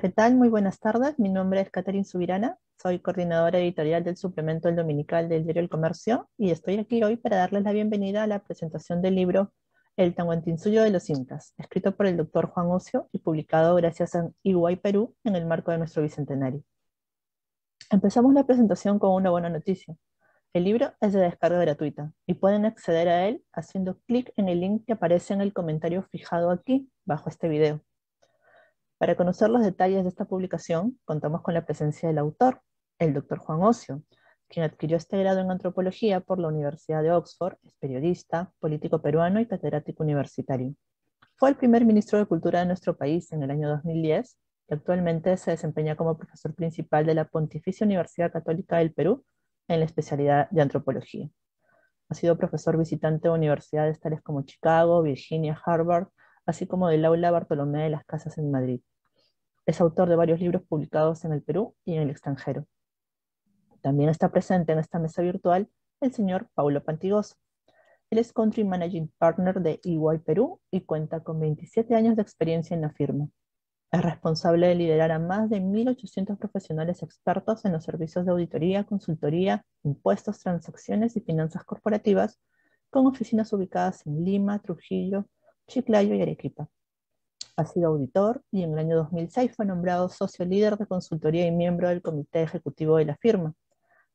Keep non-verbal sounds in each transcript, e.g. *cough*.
¿qué tal? Muy buenas tardes. Mi nombre es catherine Subirana. Soy coordinadora editorial del suplemento El Dominical del diario El Comercio y estoy aquí hoy para darles la bienvenida a la presentación del libro El Tanguantinsuyo de los Incas, escrito por el doctor Juan Ocio y publicado gracias a Iguay Perú en el marco de nuestro bicentenario. Empezamos la presentación con una buena noticia. El libro es de descarga gratuita y pueden acceder a él haciendo clic en el link que aparece en el comentario fijado aquí, bajo este video. Para conocer los detalles de esta publicación, contamos con la presencia del autor, el doctor Juan Ocio, quien adquirió este grado en antropología por la Universidad de Oxford, es periodista, político peruano y catedrático universitario. Fue el primer ministro de Cultura de nuestro país en el año 2010 y actualmente se desempeña como profesor principal de la Pontificia Universidad Católica del Perú en la especialidad de antropología. Ha sido profesor visitante de universidades tales como Chicago, Virginia, Harvard, así como del aula Bartolomé de las Casas en Madrid. Es autor de varios libros publicados en el Perú y en el extranjero. También está presente en esta mesa virtual el señor Paulo Pantigoso. Él es Country Managing Partner de EY Perú y cuenta con 27 años de experiencia en la firma. Es responsable de liderar a más de 1.800 profesionales expertos en los servicios de auditoría, consultoría, impuestos, transacciones y finanzas corporativas, con oficinas ubicadas en Lima, Trujillo, Chiclayo y Arequipa. Ha sido auditor y en el año 2006 fue nombrado socio líder de consultoría y miembro del comité ejecutivo de la firma.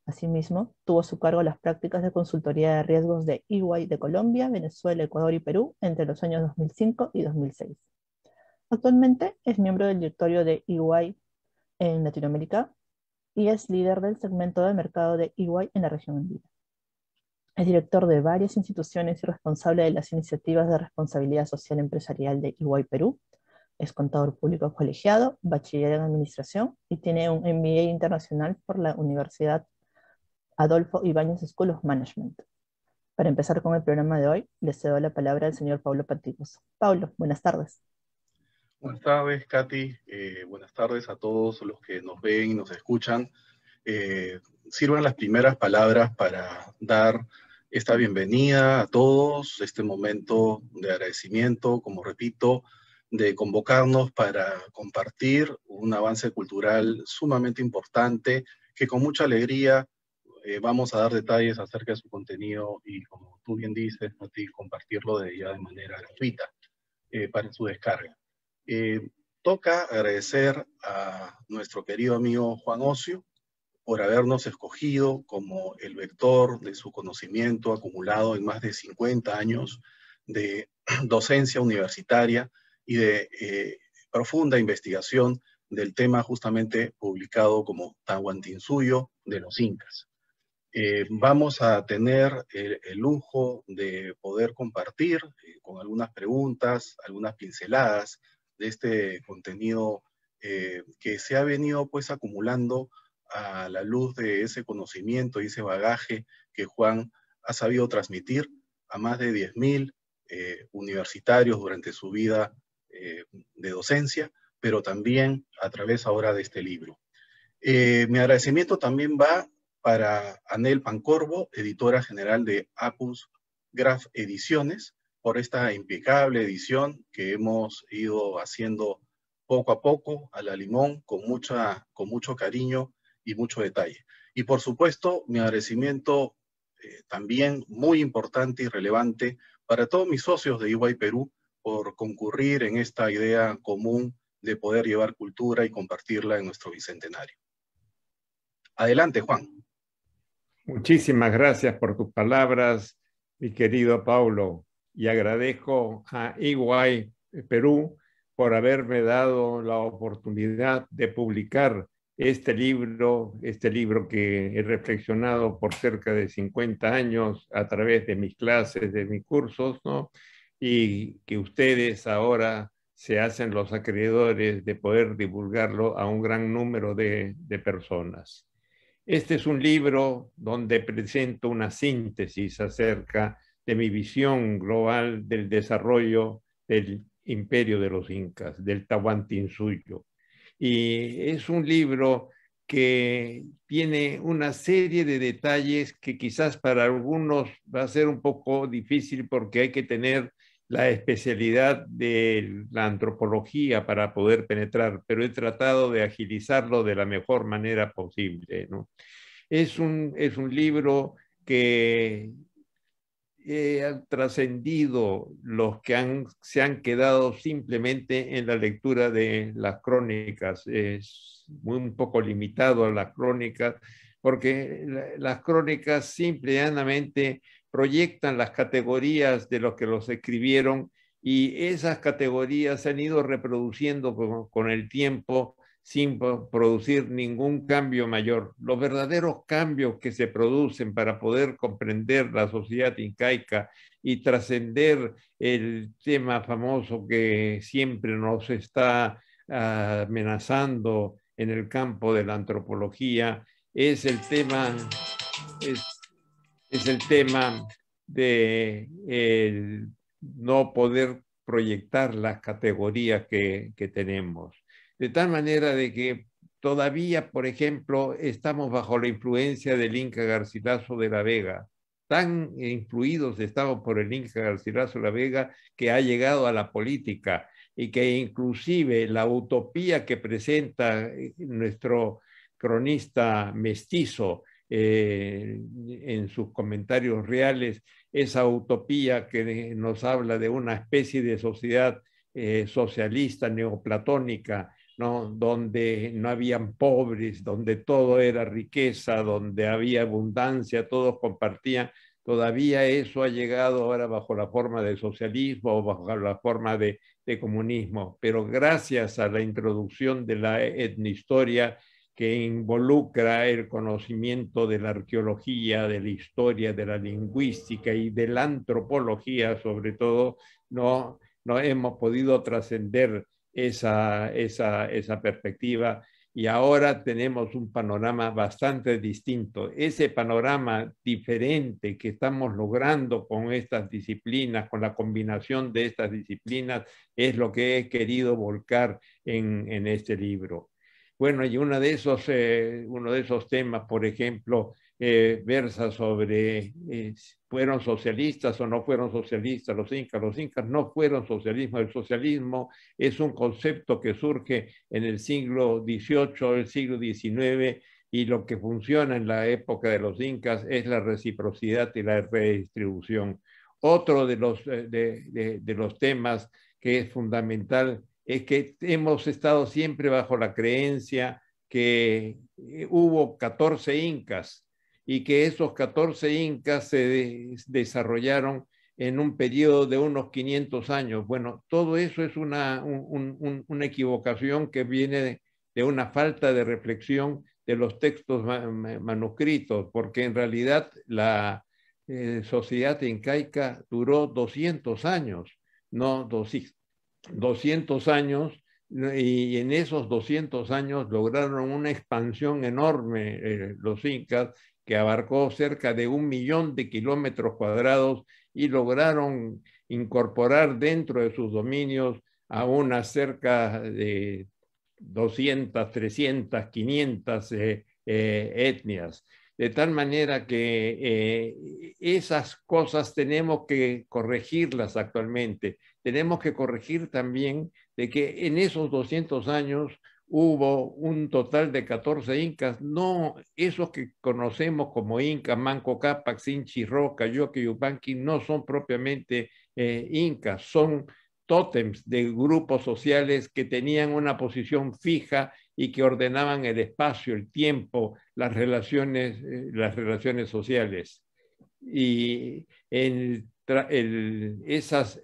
Asimismo, tuvo a su cargo las prácticas de consultoría de riesgos de EY de Colombia, Venezuela, Ecuador y Perú entre los años 2005 y 2006. Actualmente es miembro del directorio de EY en Latinoamérica y es líder del segmento de mercado de EY en la región andina. Es director de varias instituciones y responsable de las iniciativas de responsabilidad social empresarial de EY Perú. Es contador público colegiado, bachiller en administración y tiene un MBA internacional por la Universidad Adolfo Ibáñez School of Management. Para empezar con el programa de hoy, le cedo la palabra al señor Pablo Patipos. Pablo, buenas tardes. Buenas tardes, Katy. Eh, buenas tardes a todos los que nos ven y nos escuchan. Eh, sirvan las primeras palabras para dar esta bienvenida a todos, este momento de agradecimiento, como repito, de convocarnos para compartir un avance cultural sumamente importante que con mucha alegría eh, vamos a dar detalles acerca de su contenido y como tú bien dices, ti compartirlo de ya de manera gratuita eh, para su descarga. toca agradecer a nuestro querido amigo Juan Ocio, por habernos escogido como el vector de su conocimiento acumulado en más de 50 años de *clears throat* docencia universitaria y de eh, profunda investigación del tema justamente publicado como Tahuantinsuyo de los Incas. Eh, vamos a tener el, lujo de poder compartir eh, con algunas preguntas, algunas pinceladas de este contenido que se ha venido pues acumulando a la luz de ese conocimiento y ese bagaje que Juan ha sabido transmitir a más de 10.000 eh, universitarios durante su vida eh, de docencia, pero también a través ahora de este libro. Eh, mi agradecimiento también va para Anel Pancorbo, editora general de Apus Graf Ediciones, por esta impecable edición que hemos ido haciendo poco a poco, a la limón, con, mucha, con mucho cariño y mucho detalle. Y por supuesto, mi agradecimiento eh, también muy importante y relevante para todos mis socios de Iguay Perú por concurrir en esta idea común de poder llevar cultura y compartirla en nuestro bicentenario. Adelante, Juan. Muchísimas gracias por tus palabras, mi querido Paulo, y agradezco a Iguay Perú por haberme dado la oportunidad de publicar este libro, este libro que he reflexionado por cerca de 50 años a través de mis clases, de mis cursos, Y que ustedes ahora se hacen los acreedores de poder divulgarlo a un gran número de, de personas. Este es un libro donde presento una síntesis acerca de mi visión global del desarrollo del imperio de los incas, del Tahuantinsuyo y es un libro que tiene una serie de detalles que quizás para algunos va a ser un poco difícil porque hay que tener la especialidad de la antropología para poder penetrar, pero he tratado de agilizarlo de la mejor manera posible. Es, un, es un libro que eh, han trascendido los que se han quedado simplemente en la lectura de las crónicas. Es muy un poco limitado a las crónicas, porque las crónicas simplemente proyectan las categorías de los que los escribieron y esas categorías se han ido reproduciendo con el tiempo sin producir ningún cambio mayor. Los verdaderos cambios que se producen para poder comprender la sociedad incaica y trascender el tema famoso que siempre nos está ah, amenazando en el campo de la antropología es el tema, es, el tema de no poder proyectar las categorías que tenemos de tal manera de que todavía, por ejemplo, estamos bajo la influencia del Inca Garcilaso de la Vega, tan influidos estamos por el Inca Garcilaso de la Vega que ha llegado a la política y que inclusive la utopía que presenta eh, nuestro cronista mestizo eh, en sus comentarios reales, esa utopía que nos habla de una especie de sociedad eh, socialista neoplatónica, donde no habían pobres, donde todo era riqueza, donde había abundancia, todos compartían. Todavía eso ha llegado ahora bajo la forma de socialismo o bajo la forma de, comunismo, pero gracias a la introducción de la etnohistoria que involucra el conocimiento de la arqueología, de la historia, de la lingüística y de la antropología sobre todo, no hemos podido trascender esa, esa, perspectiva y ahora tenemos un panorama bastante distinto. Ese panorama diferente que estamos logrando con estas disciplinas, con la combinación de estas disciplinas, es lo que he querido volcar en, este libro. Bueno, y uno de, esos, eh, uno de esos temas, por ejemplo, eh, versa sobre eh, fueron socialistas o no fueron socialistas los incas. Los incas no fueron socialismo. El socialismo es un concepto que surge en el siglo XVIII, el siglo XIX, y lo que funciona en la época de los incas es la reciprocidad y la redistribución. Otro de los, eh, de los temas que es fundamental es que hemos estado siempre bajo la creencia que eh, hubo 14 incas y que esos 14 incas se desarrollaron en un periodo de unos 500 años. Bueno, todo eso es una, equivocación que viene de, una falta de reflexión de los textos manuscritos, porque en realidad la eh, sociedad incaica duró 200 años, no 200 años, y en esos 200 años lograron una expansión enorme eh, los incas que abarcó cerca de un millón de kilómetros cuadrados y lograron incorporar dentro de sus dominios a unas cerca de 200, 300, 500 etnias. De tal manera que eh, esas cosas tenemos que corregirlas actualmente. Tenemos que corregir también de que en esos 200 años hubo un total de 14 incas, no esos que conocemos como incas, Manco Cápac, Sinchi Roca, Yupanqui, no son propiamente eh, incas, son tótems de grupos sociales que tenían una posición fija y que ordenaban el espacio, el tiempo, las relaciones, eh, las relaciones sociales. Y en esas,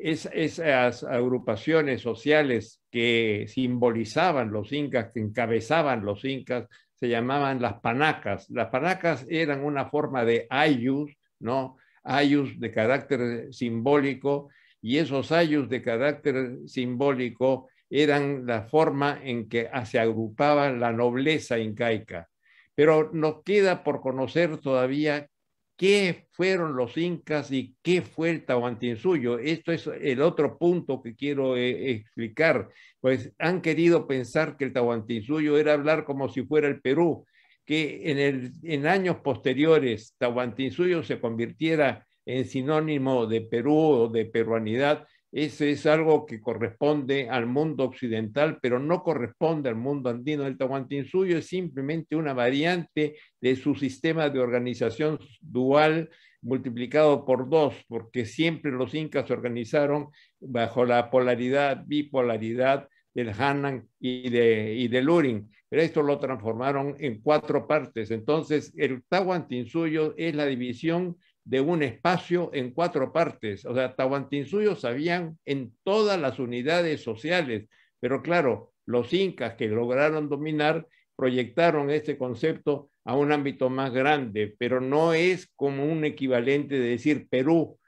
esas agrupaciones sociales que simbolizaban los incas, que encabezaban los incas, se llamaban las panacas. Las panacas eran una forma de ayus, ¿no? Ayus de carácter simbólico, y esos ayus de carácter simbólico eran la forma en que se agrupaba la nobleza incaica. Pero nos queda por conocer todavía qué fueron los incas y qué fue el Tahuantinsuyo. Esto es el otro punto que quiero eh, explicar. Pues han querido pensar que el Tahuantinsuyo era hablar como si fuera el Perú, que en, en años posteriores Tahuantinsuyo se convirtiera en sinónimo de Perú o de peruanidad, eso es algo que corresponde al mundo occidental, pero no corresponde al mundo andino El Tahuantinsuyo, es simplemente una variante de su sistema de organización dual multiplicado por dos, porque siempre los incas se organizaron bajo la polaridad, bipolaridad del Hanan y, de, y del Urin, pero esto lo transformaron en cuatro partes. Entonces, el Tahuantinsuyo es la división de un espacio en cuatro partes. O sea, Tahuantinsuyo sabían en todas las unidades sociales, pero claro, los incas que lograron dominar proyectaron este concepto a un ámbito más grande, pero no es como un equivalente de decir Perú.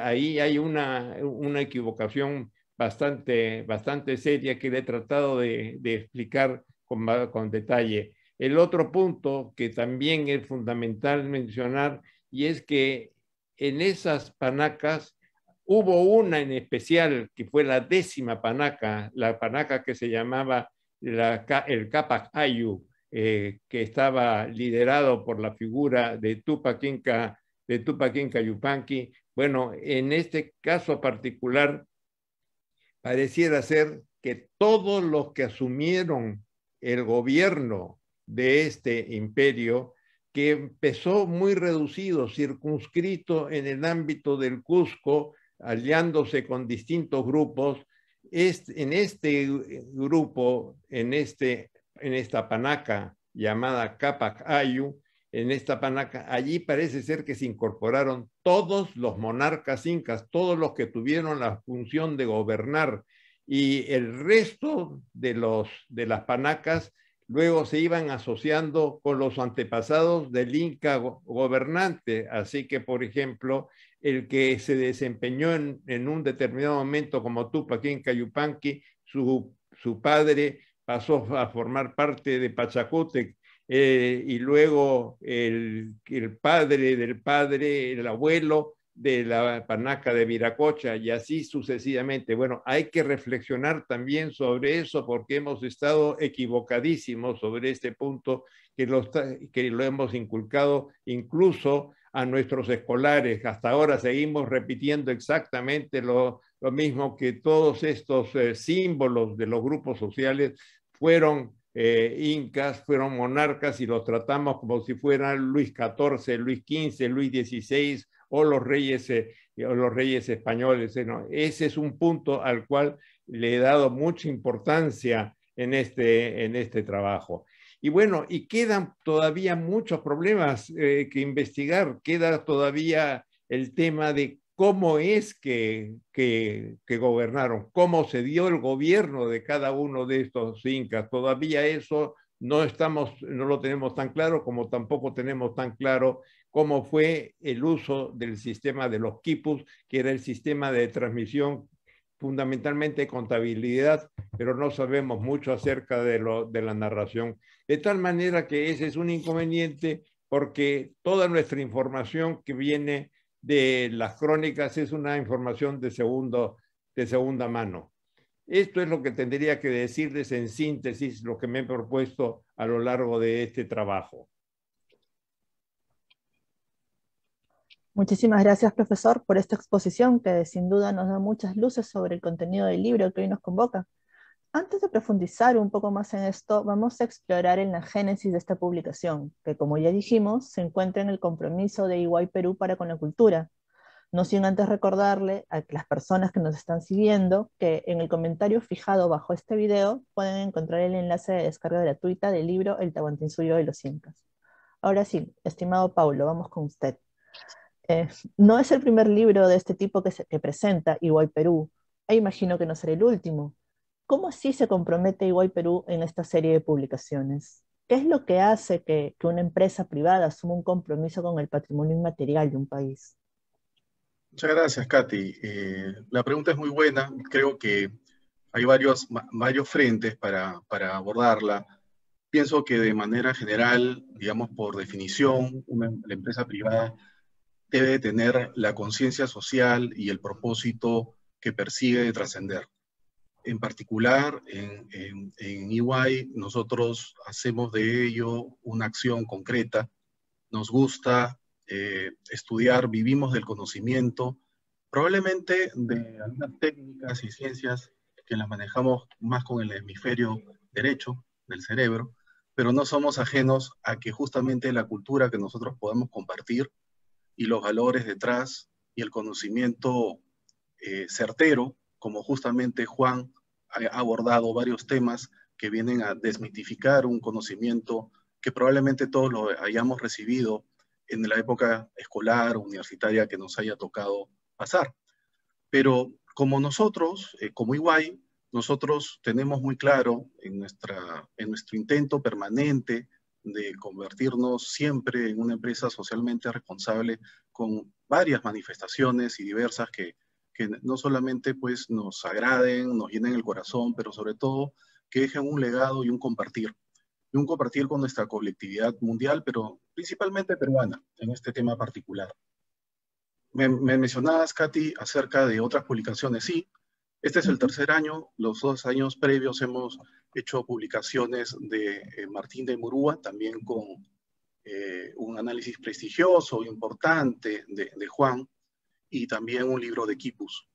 ahí hay una, equivocación bastante, bastante seria que le he tratado de, explicar con, con detalle. El otro punto que también es fundamental mencionar y es que en esas panacas hubo una en especial que fue la décima panaca, la panaca que se llamaba el Capac Ayu, eh, que estaba liderado por la figura de Tupac Inca, de Tupac Inca Yupanqui. Bueno, en este caso particular, pareciera ser que todos los que asumieron el gobierno de este imperio que empezó muy reducido, circunscrito en el ámbito del Cusco, aliándose con distintos grupos, este, en este eh, grupo, en, este, en esta panaca llamada Capac Ayu, en esta panaca, allí parece ser que se incorporaron todos los monarcas incas, todos los que tuvieron la función de gobernar, y el resto de, los, de las panacas luego se iban asociando con los antepasados del Inca gobernante. Así que, por ejemplo, el que se desempeñó en, un determinado momento como Tupac Inca Yupanqui, su, su padre pasó a formar parte de Pachacútec. Eh, y luego el, padre del padre, el abuelo, de la Panaca de Viracocha y así sucesivamente. Bueno, hay que reflexionar también sobre eso porque hemos estado equivocadísimos sobre este punto que lo, que lo hemos inculcado incluso a nuestros escolares. Hasta ahora seguimos repitiendo exactamente lo, mismo que todos estos eh, símbolos de los grupos sociales fueron eh, incas, fueron monarcas y los tratamos como si fueran Luis XIV, Luis XV, Luis XVI o los reyes, eh, o los reyes españoles. Eh, ese es un punto al cual le he dado mucha importancia en este, en este trabajo. Y bueno, y quedan todavía muchos problemas eh, que investigar, queda todavía el tema de cómo es que, que, que, gobernaron, cómo se dio el gobierno de cada uno de estos incas. Todavía eso no, estamos, no lo tenemos tan claro como tampoco tenemos tan claro cómo fue el uso del sistema de los quipus, que era el sistema de transmisión fundamentalmente contabilidad, pero no sabemos mucho acerca de, lo, de la narración. De tal manera que ese es un inconveniente porque toda nuestra información que viene de las crónicas es una información de, segundo, de segunda mano. Esto es lo que tendría que decirles en síntesis, lo que me he propuesto a lo largo de este trabajo. Muchísimas gracias, profesor, por esta exposición que sin duda nos da muchas luces sobre el contenido del libro que hoy nos convoca. Antes de profundizar un poco más en esto, vamos a explorar en la génesis de esta publicación, que como ya dijimos, se encuentra en el compromiso de Iguay Perú para con la cultura. No sin antes recordarle a las personas que nos están siguiendo que en el comentario fijado bajo este video pueden encontrar el enlace de descarga gratuita del libro El suyo de los Incas. Ahora sí, estimado Paulo, vamos con usted. Eh, no es el primer libro de este tipo que, se, presenta Iguay Perú, e imagino que no será el último. ¿Cómo así se compromete Iguay Perú en esta serie de publicaciones? ¿Qué es lo que hace que, una empresa privada asuma un compromiso con el patrimonio inmaterial de un país? Muchas gracias, Katy. Eh, la pregunta es muy buena. Creo que hay varios, varios frentes para, abordarla. Pienso que de manera general, digamos, por definición, una, la empresa privada debe tener la conciencia social y el propósito que persigue de trascender. En particular, en, en, e nosotros hacemos de ello una acción concreta. Nos gusta eh, estudiar, vivimos del conocimiento, probablemente de algunas técnicas y ciencias que las manejamos más con el hemisferio derecho del cerebro, pero no somos ajenos a que justamente la cultura que nosotros podemos compartir y los valores detrás y el conocimiento eh, certero, como justamente Juan ha abordado varios temas que vienen a desmitificar un conocimiento que probablemente todos lo hayamos recibido en la época escolar o universitaria que nos haya tocado pasar. Pero como nosotros, eh, como Iguay, nosotros tenemos muy claro en, nuestra, en nuestro intento permanente de convertirnos siempre en una empresa socialmente responsable con varias manifestaciones y diversas que, no solamente pues, nos agraden, nos llenen el corazón, pero sobre todo que dejen un legado y un compartir. Y un compartir con nuestra colectividad mundial, pero principalmente peruana, en este tema particular. Me, me mencionabas, Katy, acerca de otras publicaciones. Sí, este es el tercer año, los dos años previos hemos hecho publicaciones de eh, Martín de Murúa, también con eh, un análisis prestigioso, importante de, de, Juan, y también un libro de Quipus.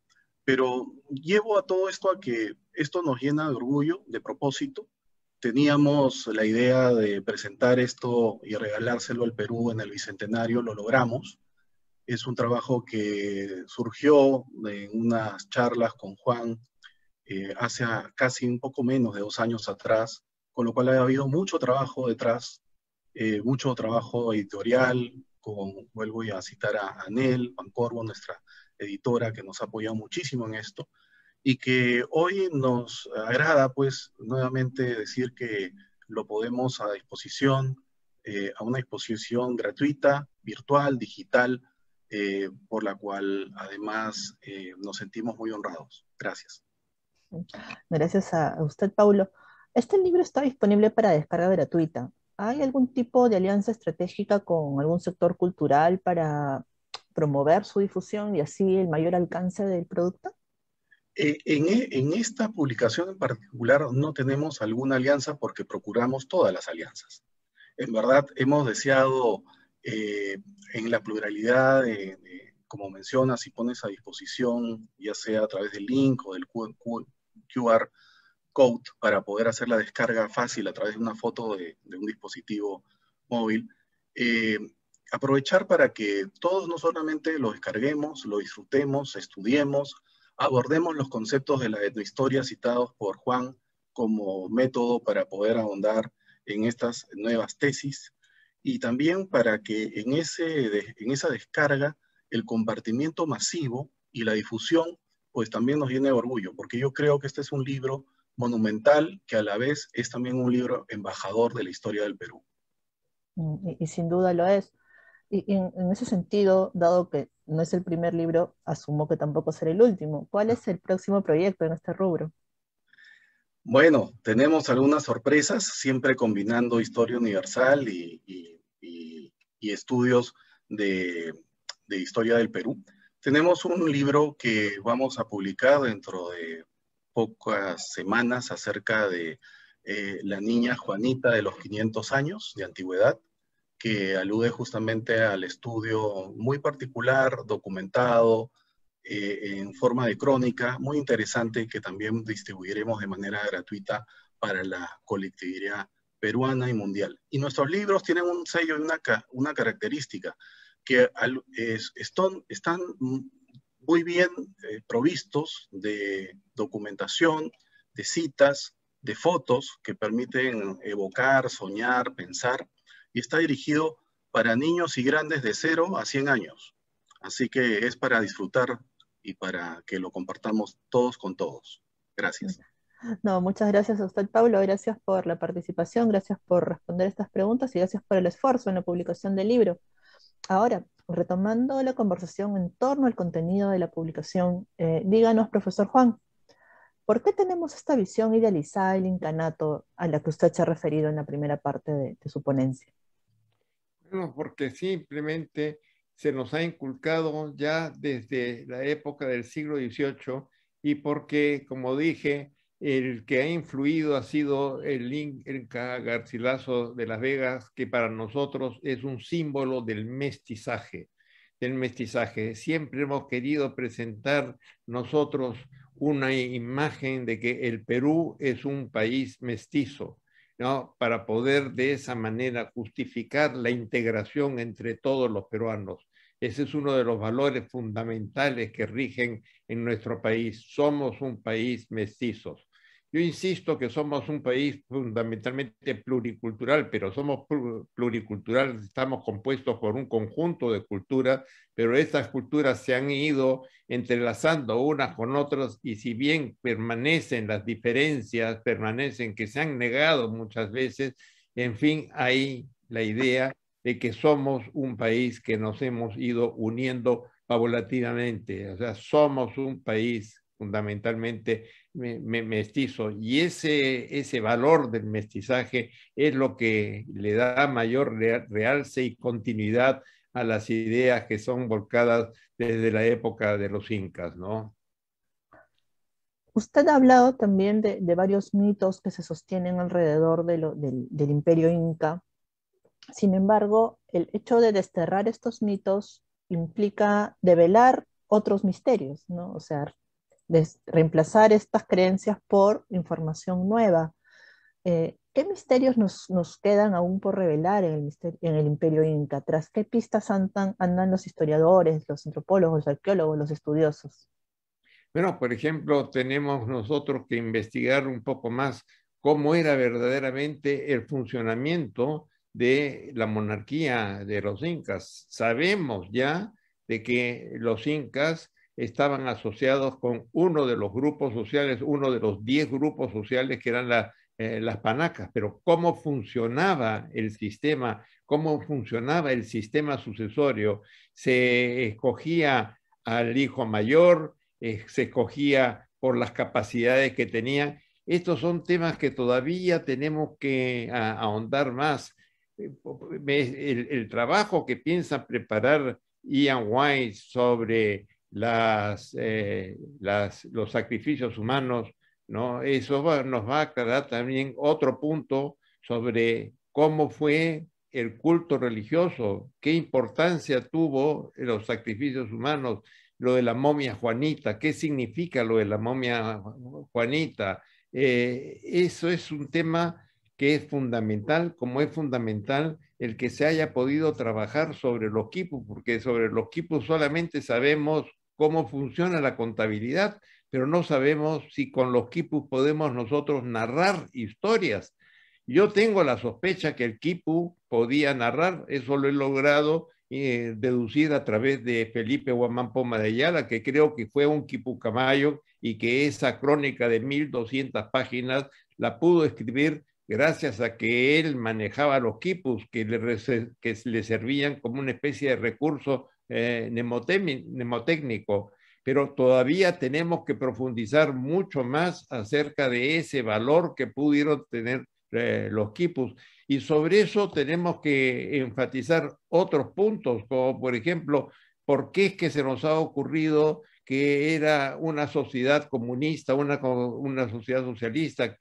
Pero llevo a todo esto a que esto nos llena de orgullo, de propósito. Teníamos la idea de presentar esto y regalárselo al Perú en el Bicentenario, lo logramos. Es un trabajo que surgió en unas charlas con Juan eh, hace casi un poco menos de dos años atrás, con lo cual ha habido mucho trabajo detrás, eh, mucho trabajo editorial, con, vuelvo a citar a Anel Pancorvo, nuestra editora, que nos ha apoyado muchísimo en esto, y que hoy nos agrada, pues, nuevamente decir que lo podemos a disposición, eh, a una disposición gratuita, virtual, digital, eh, por la cual además eh, nos sentimos muy honrados. Gracias. Gracias a usted, Paulo. Este libro está disponible para descarga gratuita. ¿Hay algún tipo de alianza estratégica con algún sector cultural para promover su difusión y así el mayor alcance del producto? Eh, en, e, en, esta publicación en particular no tenemos alguna alianza porque procuramos todas las alianzas. En verdad hemos deseado eh, en la pluralidad, de, como mencionas, si pones a disposición, ya sea a través del link o del QR code, para poder hacer la descarga fácil a través de una foto de, un dispositivo móvil, eh, aprovechar para que todos no solamente lo descarguemos, lo disfrutemos, estudiemos, abordemos los conceptos de la etnohistoria citados por Juan como método para poder ahondar en estas nuevas tesis y también para que en, ese, en esa descarga el compartimiento masivo y la difusión pues también nos llene de orgullo, porque yo creo que este es un libro monumental que a la vez es también un libro embajador de la historia del Perú. Mm, y, sin duda lo es. y, en ese sentido, dado que no es el primer libro, asumo que tampoco será el último. ¿Cuál es el próximo proyecto en este rubro? Bueno, tenemos algunas sorpresas, siempre combinando historia universal y, estudios de, historia del Perú. Tenemos un libro que vamos a publicar dentro de pocas semanas acerca de eh, la niña Juanita de los 500 años de antigüedad, que alude justamente al estudio muy particular, documentado, eh, en forma de crónica, muy interesante, que también distribuiremos de manera gratuita para la colectividad peruana y mundial. Y nuestros libros tienen un sello y una, una característica, que están, están muy bien eh, provistos de documentación, de citas, de fotos que permiten evocar, soñar, pensar, y está dirigido para niños y grandes de 0 a 100 años. Así que es para disfrutar y para que lo compartamos todos con todos. Gracias. No, muchas gracias a usted, Pablo. Gracias por la participación, gracias por responder estas preguntas y gracias por el esfuerzo en la publicación del libro. Ahora, retomando la conversación en torno al contenido de la publicación, eh, díganos, profesor Juan, ¿por qué tenemos esta visión idealizada del incanato a la que usted se ha referido en la primera parte de, de su ponencia? Bueno, porque simplemente se nos ha inculcado ya desde la época del siglo XVIII y porque, como dije, el que ha influido ha sido el Inca Garcilaso de Las Vegas, que para nosotros es un símbolo del mestizaje, del mestizaje. Siempre hemos querido presentar nosotros una imagen de que el Perú es un país mestizo, ¿no? Para poder de esa manera justificar la integración entre todos los peruanos. Ese es uno de los valores fundamentales que rigen en nuestro país. Somos un país mestizos. Yo insisto que somos un país fundamentalmente pluricultural, pero somos pluriculturales, estamos compuestos por un conjunto de culturas, pero estas culturas se han ido entrelazando unas con otras y si bien permanecen las diferencias, permanecen que se han negado muchas veces, en fin, hay la idea de que somos un país que nos hemos ido uniendo paulatinamente, o sea, somos un país fundamentalmente mestizo y ese, ese valor del mestizaje es lo que le da mayor realce y continuidad a las ideas que son volcadas desde la época de los incas, ¿no? Usted ha hablado también de, varios mitos que se sostienen alrededor del imperio inca, sin embargo, el hecho de desterrar estos mitos implica develar otros misterios, ¿no? O sea, reemplazar estas creencias por información nueva. Eh, ¿Qué misterios nos, nos, quedan aún por revelar en el, en el imperio inca? ¿Tras qué pistas andan, andan, los historiadores, los antropólogos, los arqueólogos, los estudiosos? Bueno, por ejemplo, tenemos nosotros que investigar un poco más cómo era verdaderamente el funcionamiento de la monarquía de los incas. Sabemos ya de que los incas estaban asociados con uno de los grupos sociales, uno de los diez grupos sociales que eran eh, las panacas, pero cómo funcionaba el sistema, cómo funcionaba el sistema sucesorio. Se escogía al hijo mayor, eh, se escogía por las capacidades que tenía. Estos son temas que todavía tenemos que ahondar más el, trabajo que piensa preparar Ian White sobre eh, las, los sacrificios humanos, ¿no? eso nos va a aclarar también otro punto sobre cómo fue el culto religioso, qué importancia tuvo los sacrificios humanos, lo de la momia juanita, qué significa lo de la momia juanita. Eh, eso es un tema que es fundamental, como es fundamental el que se haya podido trabajar sobre los quipus, porque sobre los quipus solamente sabemos cómo funciona la contabilidad, pero no sabemos si con los quipus podemos nosotros narrar historias. Yo tengo la sospecha que el quipu podía narrar, eso lo he logrado eh, deducir a través de Felipe Guamán Poma de Ayala, que creo que fue un camayo y que esa crónica de 1200 páginas la pudo escribir gracias a que él manejaba los quipus que le, que servían como una especie de recurso eh, mnemotécnico. Pero todavía tenemos que profundizar mucho más acerca de ese valor que pudieron tener eh, los quipus. Y sobre eso tenemos que enfatizar otros puntos, como por ejemplo, por qué es que se nos ha ocurrido que era una sociedad comunista, una, una sociedad socialista,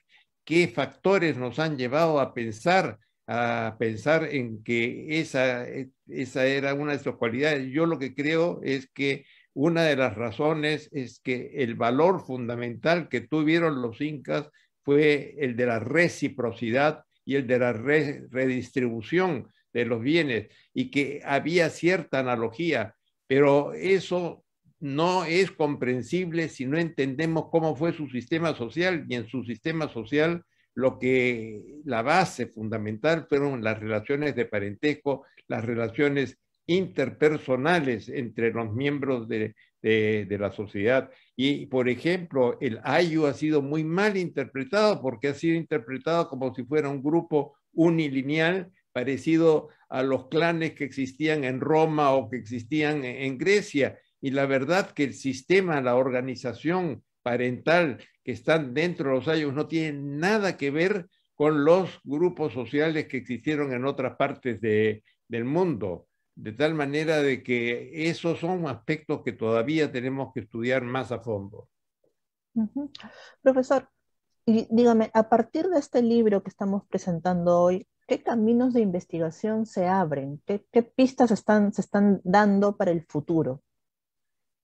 qué factores nos han llevado a pensar, a pensar en que esa, esa era una de sus cualidades. Yo lo que creo es que una de las razones es que el valor fundamental que tuvieron los incas fue el de la reciprocidad y el de la redistribución de los bienes y que había cierta analogía, pero eso no es comprensible si no entendemos cómo fue su sistema social y en su sistema social lo que la base fundamental fueron las relaciones de parentesco, las relaciones interpersonales entre los miembros de, de, la sociedad. Y, por ejemplo, el Ayu ha sido muy mal interpretado porque ha sido interpretado como si fuera un grupo unilineal parecido a los clanes que existían en Roma o que existían en Grecia y la verdad que el sistema, la organización parental que están dentro de los años no tiene nada que ver con los grupos sociales que existieron en otras partes del mundo. De tal manera de que esos son aspectos que todavía tenemos que estudiar más a fondo. Profesor, dígame, a partir de este libro que estamos presentando hoy, ¿qué caminos de investigación se abren? ¿Qué, qué pistas están, se están dando para el futuro?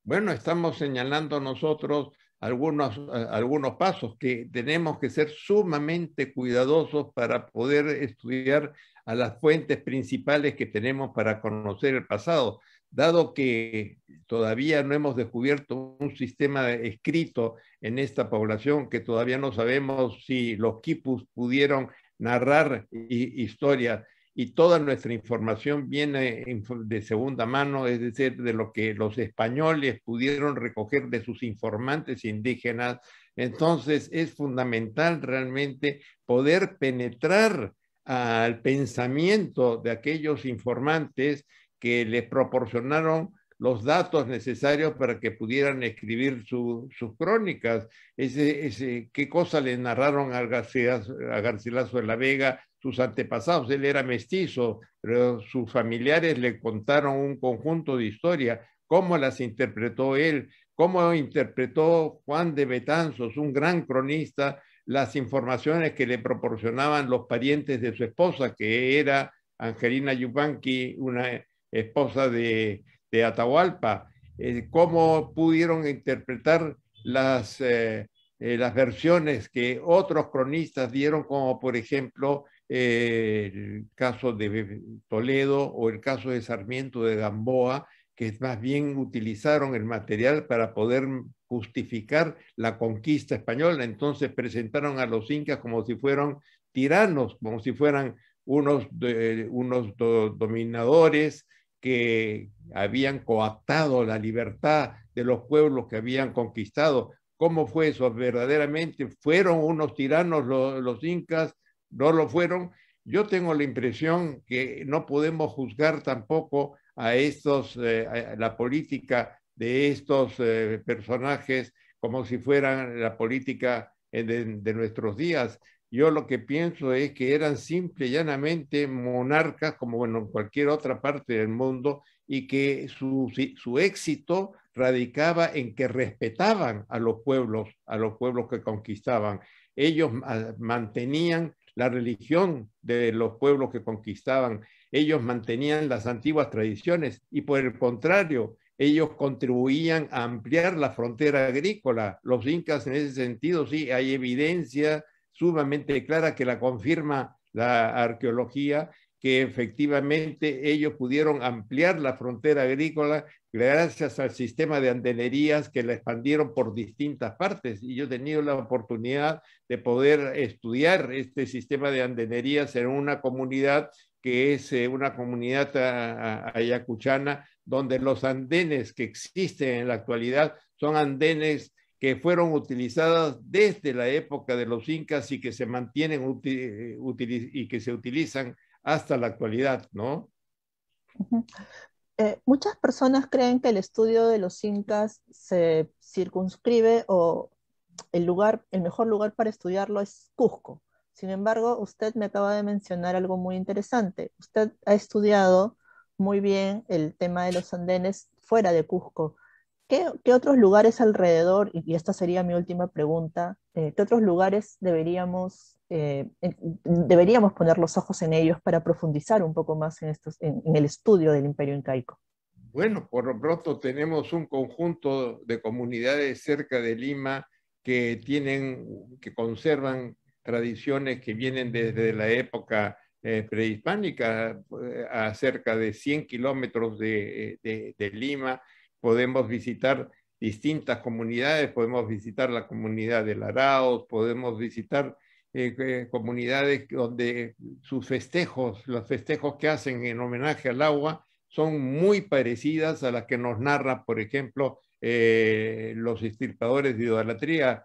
Bueno, estamos señalando nosotros algunos, eh, algunos pasos que tenemos que ser sumamente cuidadosos para poder estudiar a las fuentes principales que tenemos para conocer el pasado. Dado que todavía no hemos descubierto un sistema escrito en esta población, que todavía no sabemos si los quipus pudieron narrar historias, y toda nuestra información viene de segunda mano, es decir, de lo que los españoles pudieron recoger de sus informantes indígenas. Entonces es fundamental realmente poder penetrar al pensamiento de aquellos informantes que les proporcionaron los datos necesarios para que pudieran escribir sus crónicas, ese, qué cosa le narraron a Garcilaso de la Vega, sus antepasados, él era mestizo, pero sus familiares le contaron un conjunto de historias, cómo las interpretó él, cómo interpretó Juan de Betanzos, un gran cronista, las informaciones que le proporcionaban los parientes de su esposa, que era Angelina Yupanqui, una esposa de, Atahualpa, eh, cómo pudieron interpretar las, eh, eh, las versiones que otros cronistas dieron, como por ejemplo eh, el caso de Toledo o el caso de Sarmiento de Gamboa, que más bien utilizaron el material para poder justificar la conquista española. Entonces presentaron a los incas como si fueran tiranos, como si fueran unos, unos dominadores que habían coactado la libertad de los pueblos que habían conquistado. ¿Cómo fue eso? ¿Verdaderamente fueron unos tiranos los incas no lo fueron. Yo tengo la impresión que no podemos juzgar tampoco a estos, eh, la política de estos eh, personajes como si fueran la política eh, de, nuestros días. Yo lo que pienso es que eran simple y llanamente monarcas como bueno, en cualquier otra parte del mundo y que su, su éxito radicaba en que respetaban a los pueblos, a los pueblos que conquistaban. Ellos ah, mantenían la religión de los pueblos que conquistaban. Ellos mantenían las antiguas tradiciones y por el contrario, ellos contribuían a ampliar la frontera agrícola. Los incas en ese sentido, sí, hay evidencia sumamente clara que la confirma la arqueología que efectivamente ellos pudieron ampliar la frontera agrícola gracias al sistema de andenerías que la expandieron por distintas partes. Y yo he tenido la oportunidad de poder estudiar este sistema de andenerías en una comunidad que es eh, una comunidad ah, ah, ayacuchana donde los andenes que existen en la actualidad son andenes que fueron utilizadas desde la época de los incas y que se mantienen eh, y que se utilizan hasta la actualidad, ¿no? Eh, muchas personas creen que el estudio de los incas se circunscribe o el lugar, el mejor lugar para estudiarlo es Cusco. Sin embargo, usted me acaba de mencionar algo muy interesante. Usted ha estudiado muy bien el tema de los andenes fuera de Cusco. ¿Qué, otros lugares alrededor, y esta sería mi última pregunta, eh, qué otros lugares deberíamos eh, deberíamos poner los ojos en ellos para profundizar un poco más en, estos, en, el estudio del imperio incaico. Bueno, por lo pronto tenemos un conjunto de comunidades cerca de Lima que tienen, que conservan tradiciones que vienen desde la época eh, prehispánica, eh, a cerca de 100 kilómetros de, Lima. Podemos visitar distintas comunidades, podemos visitar la comunidad de Laraos podemos visitar eh, eh, comunidades donde sus festejos, los festejos que hacen en homenaje al agua, son muy parecidas a las que nos narra, por ejemplo, eh, los extirpadores de idolatría,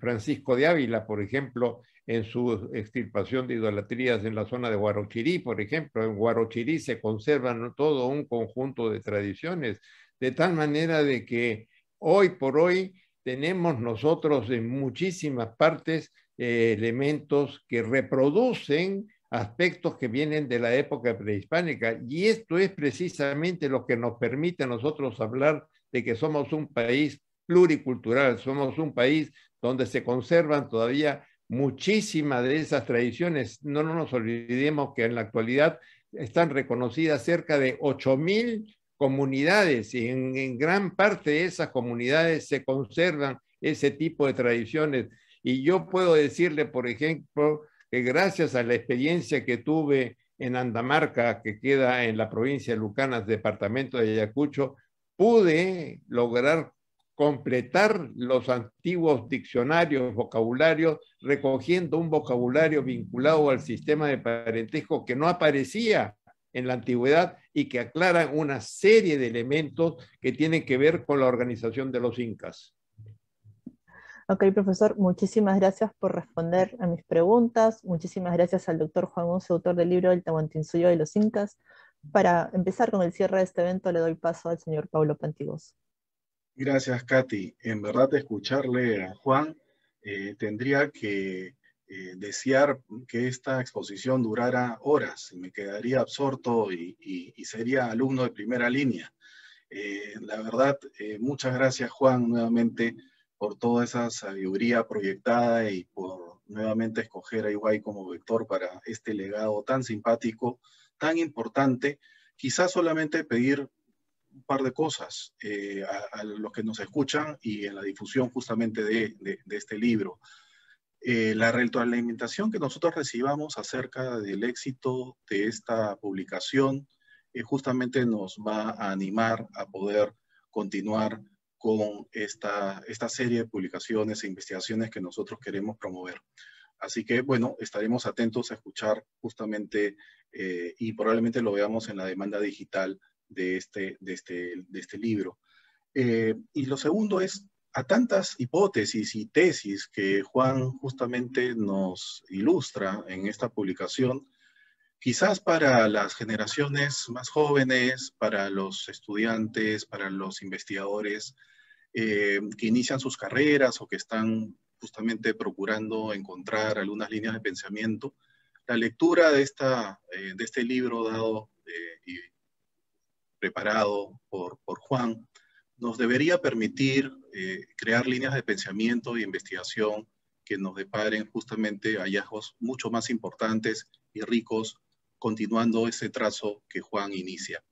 Francisco de Ávila, por ejemplo, en su extirpación de idolatrías en la zona de Guarochirí, por ejemplo. En Guarochirí se conserva todo un conjunto de tradiciones, de tal manera de que hoy por hoy tenemos nosotros en muchísimas partes eh, elementos que reproducen aspectos que vienen de la época prehispánica. Y esto es precisamente lo que nos permite a nosotros hablar de que somos un país pluricultural, somos un país donde se conservan todavía muchísimas de esas tradiciones. No, nos olvidemos que en la actualidad están reconocidas cerca de 8.000 comunidades y en gran parte de esas comunidades se conservan ese tipo de tradiciones y yo puedo decirle, por ejemplo, que gracias a la experiencia que tuve en Andamarca, que queda en la provincia de Lucanas, departamento de Ayacucho, pude lograr completar los antiguos diccionarios, vocabularios, recogiendo un vocabulario vinculado al sistema de parentesco que no aparecía en la antigüedad y que aclara una serie de elementos que tienen que ver con la organización de los incas. Ok, profesor, muchísimas gracias por responder a mis preguntas. Muchísimas gracias al doctor Juan Once, autor del libro El Tahuantinsuyo de los Incas. Para empezar con el cierre de este evento, le doy paso al señor Pablo Pantigos. Gracias, Katy. En verdad, escucharle a Juan eh, tendría que eh, desear que esta exposición durara horas me quedaría absorto y, sería alumno de primera línea. Eh, la verdad, muchas gracias, Juan, nuevamente por toda esa sabiduría proyectada y por nuevamente escoger a Iguay como vector para este legado tan simpático, tan importante. Quizás solamente pedir un par de cosas eh, a, los que nos escuchan y en la difusión justamente de, este libro. Eh, la retroalimentación que nosotros recibamos acerca del éxito de esta publicación eh, justamente nos va a animar a poder continuar con esta, esta serie de publicaciones e investigaciones que nosotros queremos promover. Así que, bueno, estaremos atentos a escuchar justamente eh, y probablemente lo veamos en la demanda digital de este, de este, este libro. Eh, y lo segundo es, a tantas hipótesis y tesis que Juan justamente nos ilustra en esta publicación, quizás para las generaciones más jóvenes, para los estudiantes, para los investigadores, eh, que inician sus carreras o que están justamente procurando encontrar algunas líneas de pensamiento. La lectura de, esta, eh, de este libro dado eh, y preparado por, por, Juan nos debería permitir crear líneas de pensamiento y e investigación que nos deparen justamente hallazgos mucho más importantes y ricos, continuando ese trazo que Juan inicia.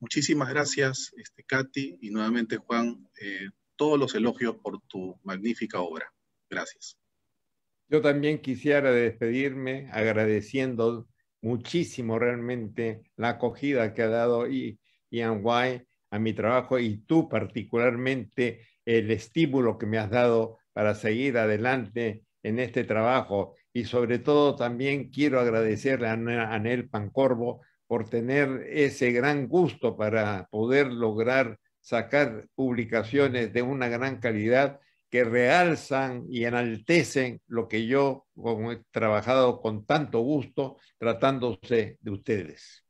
Muchísimas gracias, este, Katy, y nuevamente Juan, todos los elogios por tu magnífica obra. Gracias. Yo también quisiera despedirme agradeciendo muchísimo realmente la acogida que ha dado Ian White a mi trabajo y tú particularmente el estímulo que me has dado para seguir adelante en este trabajo. Y sobre todo también quiero agradecerle a Anel Pancorbo por tener ese gran gusto para poder lograr sacar publicaciones de una gran calidad que realzan y enaltecen lo que yo he trabajado con tanto gusto tratándose de ustedes.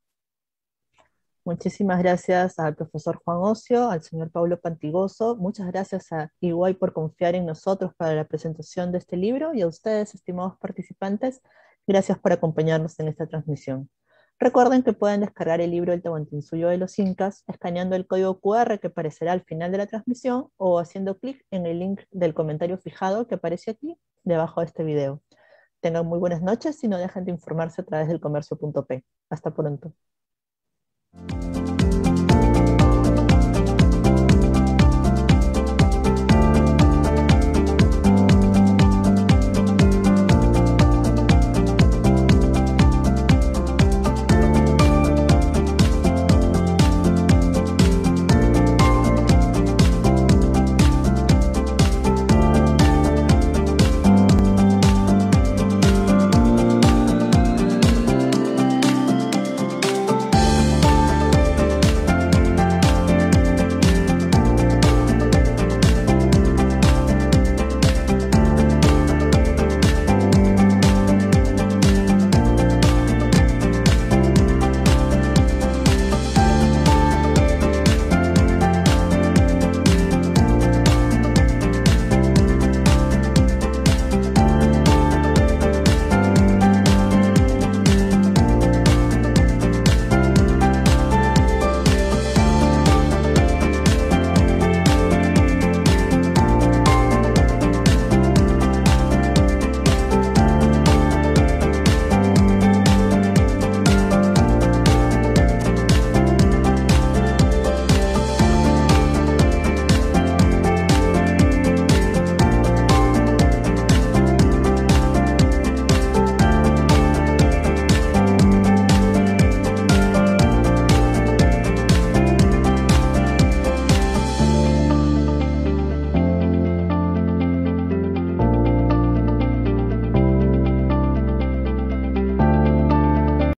Muchísimas gracias al profesor Juan Ocio, al señor Pablo Pantigoso. Muchas gracias a Iguay por confiar en nosotros para la presentación de este libro y a ustedes, estimados participantes, gracias por acompañarnos en esta transmisión. Recuerden que pueden descargar el libro El suyo de los Incas escaneando el código QR que aparecerá al final de la transmisión o haciendo clic en el link del comentario fijado que aparece aquí debajo de este video. Tengan muy buenas noches y no dejen de informarse a través del comercio.p. Hasta pronto.